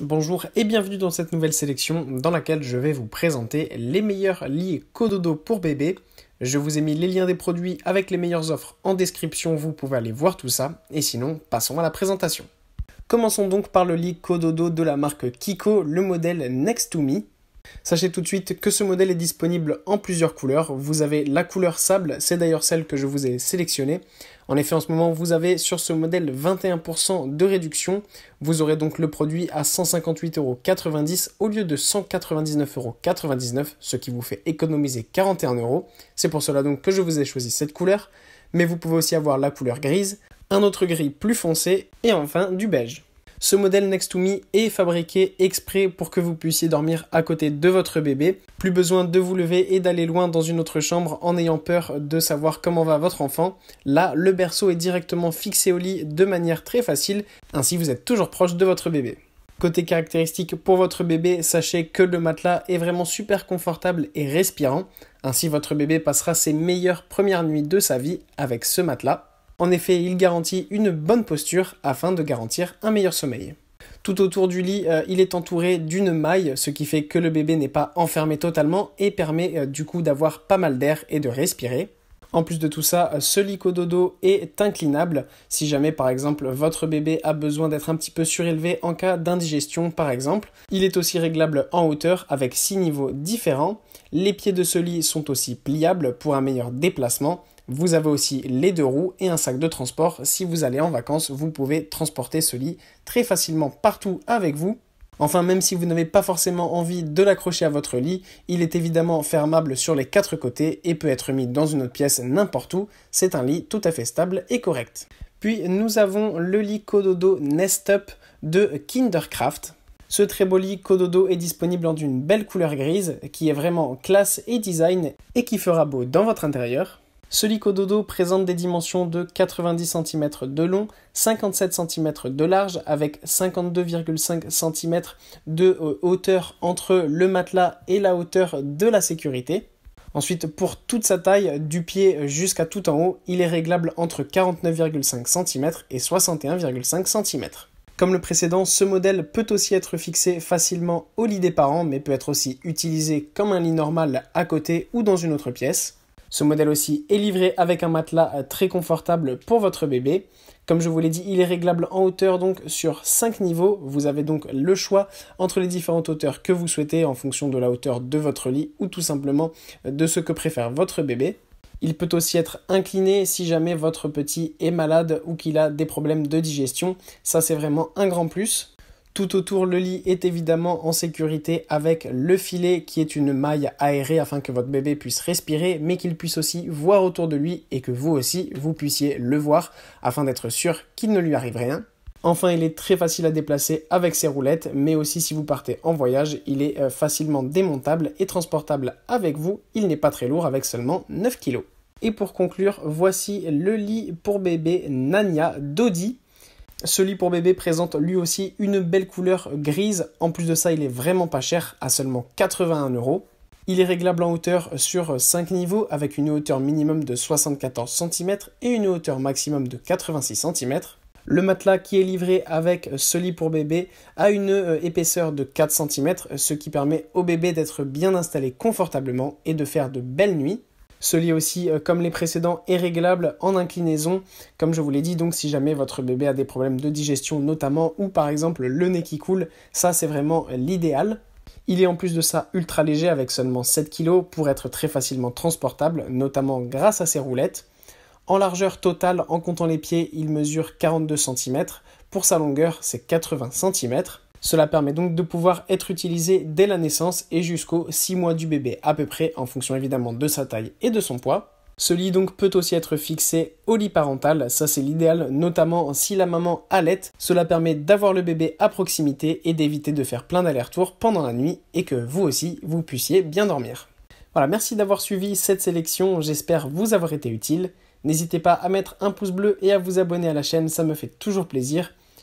Bonjour et bienvenue dans cette nouvelle sélection dans laquelle je vais vous présenter les meilleurs lits cododo pour bébé. Je vous ai mis les liens des produits avec les meilleures offres en description, vous pouvez aller voir tout ça. Et sinon, passons à la présentation. Commençons donc par le lit cododo de la marque Kiko, le modèle Next to Me. Sachez tout de suite que ce modèle est disponible en plusieurs couleurs. Vous avez la couleur sable, c'est d'ailleurs celle que je vous ai sélectionnée. En effet, en ce moment, vous avez sur ce modèle 21% de réduction. Vous aurez donc le produit à 158,90€ au lieu de 199,99€, ce qui vous fait économiser 41€. C'est pour cela donc que je vous ai choisi cette couleur. Mais vous pouvez aussi avoir la couleur grise, un autre gris plus foncé et enfin du beige. Ce modèle Next to Me est fabriqué exprès pour que vous puissiez dormir à côté de votre bébé. Plus besoin de vous lever et d'aller loin dans une autre chambre en ayant peur de savoir comment va votre enfant. Là, le berceau est directement fixé au lit de manière très facile, ainsi vous êtes toujours proche de votre bébé. Côté caractéristique pour votre bébé, sachez que le matelas est vraiment super confortable et respirant. Ainsi, votre bébé passera ses meilleures premières nuits de sa vie avec ce matelas. En effet, il garantit une bonne posture afin de garantir un meilleur sommeil. Tout autour du lit, euh, il est entouré d'une maille, ce qui fait que le bébé n'est pas enfermé totalement et permet euh, du coup d'avoir pas mal d'air et de respirer. En plus de tout ça, euh, ce lit cododo est inclinable si jamais par exemple votre bébé a besoin d'être un petit peu surélevé en cas d'indigestion par exemple. Il est aussi réglable en hauteur avec 6 niveaux différents. Les pieds de ce lit sont aussi pliables pour un meilleur déplacement vous avez aussi les deux roues et un sac de transport. Si vous allez en vacances, vous pouvez transporter ce lit très facilement partout avec vous. Enfin, même si vous n'avez pas forcément envie de l'accrocher à votre lit, il est évidemment fermable sur les quatre côtés et peut être mis dans une autre pièce n'importe où. C'est un lit tout à fait stable et correct. Puis nous avons le lit Kododo Nest Up de Kindercraft. Ce très beau lit Kododo est disponible en une belle couleur grise qui est vraiment classe et design et qui fera beau dans votre intérieur. Ce dodo présente des dimensions de 90 cm de long, 57 cm de large, avec 52,5 cm de euh, hauteur entre le matelas et la hauteur de la sécurité. Ensuite, pour toute sa taille, du pied jusqu'à tout en haut, il est réglable entre 49,5 cm et 61,5 cm. Comme le précédent, ce modèle peut aussi être fixé facilement au lit des parents, mais peut être aussi utilisé comme un lit normal à côté ou dans une autre pièce. Ce modèle aussi est livré avec un matelas euh, très confortable pour votre bébé. Comme je vous l'ai dit, il est réglable en hauteur donc sur 5 niveaux. Vous avez donc le choix entre les différentes hauteurs que vous souhaitez en fonction de la hauteur de votre lit ou tout simplement euh, de ce que préfère votre bébé. Il peut aussi être incliné si jamais votre petit est malade ou qu'il a des problèmes de digestion. Ça c'est vraiment un grand plus. Tout autour, le lit est évidemment en sécurité avec le filet qui est une maille aérée afin que votre bébé puisse respirer mais qu'il puisse aussi voir autour de lui et que vous aussi vous puissiez le voir afin d'être sûr qu'il ne lui arrive rien. Enfin, il est très facile à déplacer avec ses roulettes, mais aussi si vous partez en voyage, il est euh, facilement démontable et transportable avec vous. Il n'est pas très lourd avec seulement 9 kg. Et pour conclure, voici le lit pour bébé Nania Dodi ce lit pour bébé présente lui aussi une belle couleur grise. En plus de ça, il est vraiment pas cher, à seulement 81 euros. Il est réglable en hauteur sur 5 niveaux avec une hauteur minimum de 74 cm et une hauteur maximum de 86 cm. Le matelas qui est livré avec ce lit pour bébé a une euh, épaisseur de 4 cm, ce qui permet au bébé d'être bien installé confortablement et de faire de belles nuits. Ce lit aussi, euh, comme les précédents, est réglable en inclinaison, comme je vous l'ai dit, donc si jamais votre bébé a des problèmes de digestion notamment, ou par exemple le nez qui coule, ça c'est vraiment euh, l'idéal. Il est en plus de ça ultra léger avec seulement 7 kg pour être très facilement transportable, notamment grâce à ses roulettes. En largeur totale, en comptant les pieds, il mesure 42 cm. Pour sa longueur, c'est 80 cm. Cela permet donc de pouvoir être utilisé dès la naissance et jusqu'aux 6 mois du bébé à peu près, en fonction évidemment de sa taille et de son poids. Ce lit donc peut aussi être fixé au lit parental, ça c'est l'idéal, notamment si la maman allait. Cela permet d'avoir le bébé à proximité et d'éviter de faire plein d'allers-retours pendant la nuit et que vous aussi vous puissiez bien dormir. Voilà, merci d'avoir suivi cette sélection, j'espère vous avoir été utile. N'hésitez pas à mettre un pouce bleu et à vous abonner à la chaîne, ça me fait toujours plaisir.